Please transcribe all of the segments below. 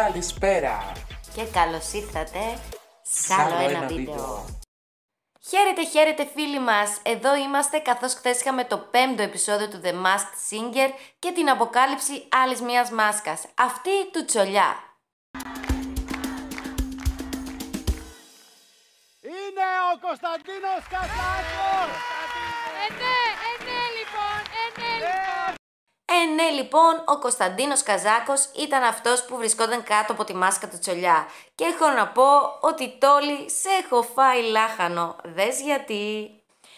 Καλησπέρα και καλώς ήρθατε σε άλλο ένα, βίντεο. Χαίρετε, χαίρετε φίλοι μας! Εδώ είμαστε καθώς χθες είχαμε το πέμπτο επεισόδιο του The Masked Singer και την αποκάλυψη άλλης μιας μάσκας, αυτή του Τσολιά. Είναι ο Κωνσταντίνος Κατλάκος! Ε, ναι, ε, ναι, λοιπόν, ε, ναι, λοιπόν. Ε, ναι, λοιπόν, ο Κωνσταντίνος Καζάκος ήταν αυτός που βρισκόταν κάτω από τη μάσκα του τσολιά. Και έχω να πω ότι τόλι σε έχω φάει λάχανο. Δες γιατί.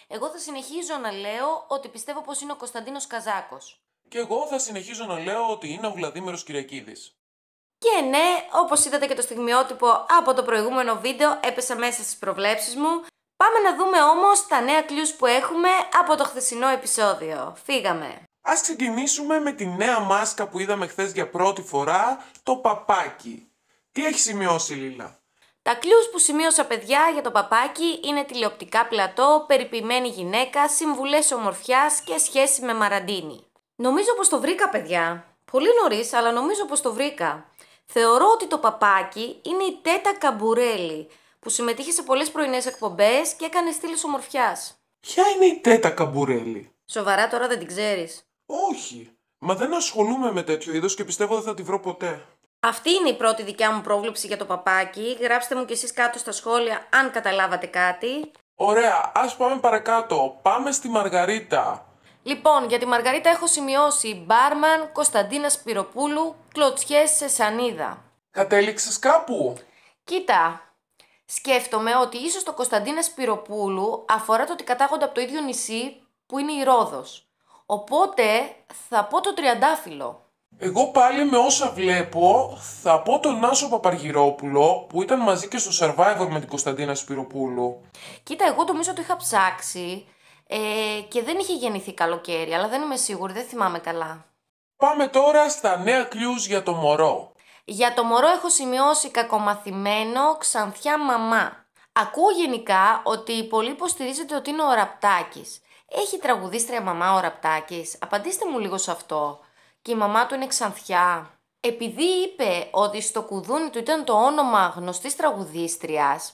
Εγώ θα συνεχίζω να λέω ότι πιστεύω πως είναι ο Κωνσταντίνος Καζάκος. Και εγώ θα συνεχίζω να λέω ότι είναι ο Βλαδίμερος Κυριακίδης. Και ναι, όπως είδατε και το στιγμιότυπο από το προηγούμενο βίντεο, έπεσα μέσα στις προβλέψεις μου. Πάμε να δούμε όμως τα νέα κλειούς που έχουμε από το χθεσινό επεισόδιο. Φύγαμε! Ας ξεκινήσουμε με τη νέα μάσκα που είδαμε χθες για πρώτη φορά, το παπάκι. Τι έχει σημειώσει Λίλα? Τα κλειούς που σημείωσα παιδιά για το παπάκι είναι τηλεοπτικά πλατό, περιποιημένη γυναίκα, συμβουλές ομορφιάς και σχέση με μαραντίνη. Νομίζω πως το βρήκα παιδιά. Πολύ νωρίς, αλλά νομίζω πως το βρήκα. Θεωρώ ότι το παπάκι είναι η Τέτα Καμπουρέλη, που συμμετείχε σε πολλές πρωινές εκπομπές και έκανε στήλες ομορφιάς. Ποια είναι η Τέτα Καμπουρέλη? Σοβαρά τώρα δεν την ξέρεις. Όχι. Μα δεν ασχολούμαι με τέτοιο είδος και πιστεύω δεν θα τη βρω ποτέ. Αυτή είναι η πρώτη δικιά μου πρόβλεψη για το παπάκι. Γράψτε μου κι εσείς κάτω στα σχόλια αν καταλάβατε κάτι. Ωραία, ας πάμε παρακάτω. Πάμε στη Μαργαρίτα. Λοιπόν, για τη Μαργαρίτα έχω σημειώσει Μπάρμαν, Κωνσταντίνα Σπυροπούλου, κλωτσιές σε σανίδα. Κατέληξες κάπου. Κοίτα, σκέφτομαι ότι ίσως το Κωνσταντίνα Σπυροπούλου αφορά το ότι κατάγονται από το ίδιο νησί που είναι η Ρόδος. Οπότε θα πω το τριαντάφυλλο. Εγώ πάλι με όσα βλέπω θα πω τον Άσο Παπαργυρόπουλο που ήταν μαζί και στο Survivor με την Κωνσταντίνα Σπυροπούλου. Κοίτα, εγώ το μίσο το είχα ψάξει ε, και δεν είχε γεννηθεί καλοκαίρι, αλλά δεν είμαι σίγουρη, δεν θυμάμαι καλά. Πάμε τώρα στα νέα κλειούς για το μωρό. Για το μωρό έχω σημειώσει κακομαθημένο ξανθιά μαμά. Ακούω γενικά ότι πολύ υποστηρίζεται ότι είναι ο Ραπτάκης. Έχει τραγουδίστρια μαμά ο Ραπτάκης. Απαντήστε μου λίγο σε αυτό. Και η μαμά του είναι ξανθιά. Επειδή είπε ότι στο κουδούνι του ήταν το όνομα γνωστής τραγουδίστριας,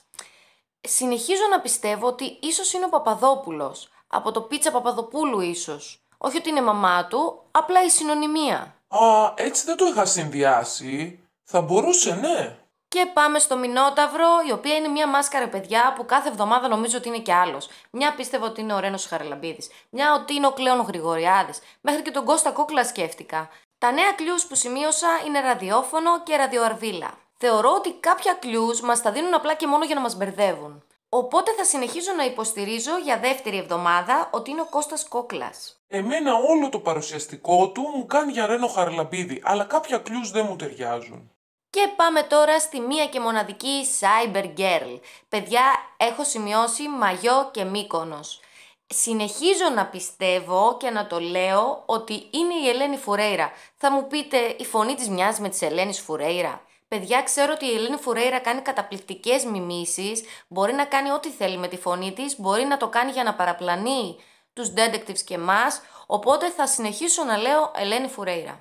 συνεχίζω να πιστεύω ότι ίσως είναι ο Παπαδόπουλος. Από το πίτσα Παπαδοπούλου ίσως. Όχι ότι είναι μαμά του, απλά η συνωνυμία. Α, έτσι δεν το είχα συνδυάσει. Θα μπορούσε, ναι. Και πάμε στο Μινόταυρο, η οποία είναι μια μάσκαρα, παιδιά, που κάθε εβδομάδα νομίζω ότι είναι και άλλος. Μια πίστευα ότι είναι ο Ρένος Χαραλαμπίδης, μια ότι είναι ο Κλέον Γρηγοριάδης, μέχρι και τον Κώστα Κόκλα σκέφτηκα. Τα νέα κλειού που σημείωσα είναι ραδιόφωνο και ραδιοαρβίλα. Θεωρώ ότι κάποια κλειού μας τα δίνουν απλά και μόνο για να μας μπερδεύουν. Οπότε θα συνεχίζω να υποστηρίζω για δεύτερη εβδομάδα ότι είναι ο Κώστας Κόκλας. Εμένα όλο το παρουσιαστικό του μου κάνει για Ρένο Χαρλαμπίδη, αλλά κάποια κλειούς δεν μου ταιριάζουν. Και πάμε τώρα στη μία και μοναδική Cyber Girl. Παιδιά, έχω σημειώσει μαγιό και μήκονος. Συνεχίζω να πιστεύω και να το λέω ότι είναι η Ελένη Φουρέιρα. Θα μου πείτε, η φωνή της μοιάζει με της Ελένης Φουρέιρα. Παιδιά, ξέρω ότι η Ελένη Φουρέιρα κάνει καταπληκτικές μιμήσεις, μπορεί να κάνει ό,τι θέλει με τη φωνή της, μπορεί να το κάνει για να παραπλανεί τους detectives και μας, οπότε θα συνεχίσω να λέω Ελένη Φουρέιρα.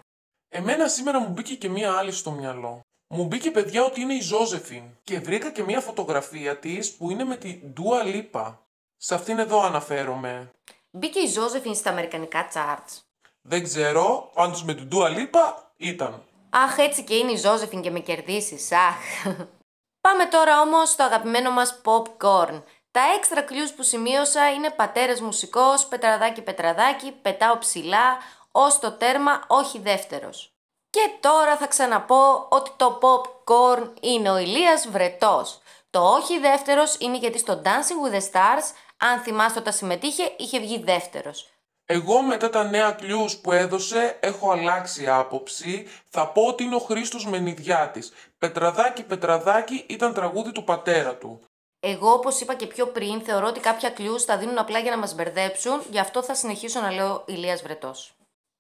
Εμένα σήμερα μου μπήκε και μία άλλη στο μυαλό. Μου μπήκε παιδιά ότι είναι η Ζώζεφιν και βρήκα και μια φωτογραφία της που είναι με την Dua Lipa. Σε αυτήν εδώ αναφέρομαι. Μπήκε η Ζώζεφιν στα αμερικανικά charts. Δεν ξέρω, τους με την Dua Lipa ήταν. Αχ, έτσι και είναι η Ζώζεφιν και με κερδίσεις, αχ. Πάμε τώρα όμως στο αγαπημένο μας popcorn. Τα έξτρα κλειούς που σημείωσα είναι πατέρες μουσικός, πετραδάκι πετραδάκι, πετάω ψηλά, ως το τέρμα, όχι δεύτερος. Και τώρα θα ξαναπώ ότι το popcorn είναι ο Ηλίας Βρετός. Το όχι δεύτερος είναι γιατί στο Dancing with the Stars, αν θυμάστε όταν συμμετείχε, είχε βγει δεύτερος. Εγώ μετά τα νέα clues που έδωσε έχω αλλάξει άποψη. Θα πω ότι είναι ο Χρήστος Μενιδιάτης. Πετραδάκι Πετραδάκι ήταν τραγούδι του πατέρα του. Εγώ, όπως είπα και πιο πριν, θεωρώ ότι κάποια κλειού θα δίνουν απλά για να μας μπερδέψουν, γι' αυτό θα συνεχίσω να λέω Ηλίας Βρετός.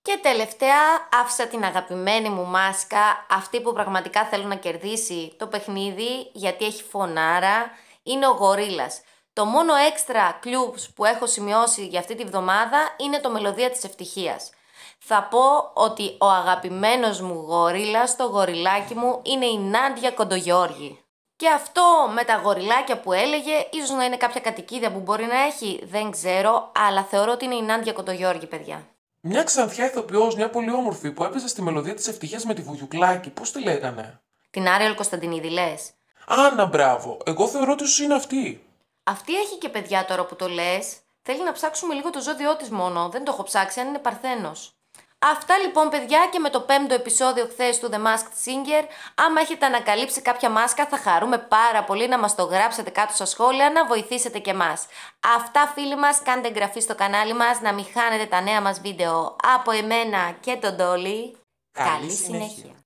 Και τελευταία, άφησα την αγαπημένη μου μάσκα, αυτή που πραγματικά θέλω να κερδίσει το παιχνίδι, γιατί έχει φωνάρα, είναι ο γορίλας. Το μόνο έξτρα κλουμπς που έχω σημειώσει για αυτή τη βδομάδα είναι το «Μελωδία της ευτυχίας». Θα πω ότι ο αγαπημένος μου γορίλας, το γοριλάκι μου, είναι η Νάντια Κοντογιώργη. Και αυτό με τα γοριλάκια που έλεγε, ίσως να είναι κάποια κατοικίδια που μπορεί να έχει, δεν ξέρω, αλλά θεωρώ ότι είναι η Νάντια Κοντογιώργη, παιδιά. Μια ξανθιά ηθοποιός, μια πολύ όμορφη που έπαιζε στη μελωδία της ευτυχίας με τη Βουγιουκλάκη. Πώς τη λέγανε. Την Άριελ Κωνσταντινίδη, λες. Άννα, μπράβο. Εγώ θεωρώ ότι είναι αυτή. Αυτή έχει και παιδιά τώρα που το λες. Θέλει να ψάξουμε λίγο το ζώδιό της μόνο. Δεν το έχω ψάξει, αν είναι παρθένος. Αυτά λοιπόν παιδιά και με το πέμπτο επεισόδιο χθες του The Masked Singer. Άμα έχετε ανακαλύψει κάποια μάσκα θα χαρούμε πάρα πολύ να μας το γράψετε κάτω στα σχόλια, να βοηθήσετε και μας. Αυτά φίλοι μας, κάντε εγγραφή στο κανάλι μας, να μην χάνετε τα νέα μας βίντεο από εμένα και τον Τόλι. Καλή, συνέχεια.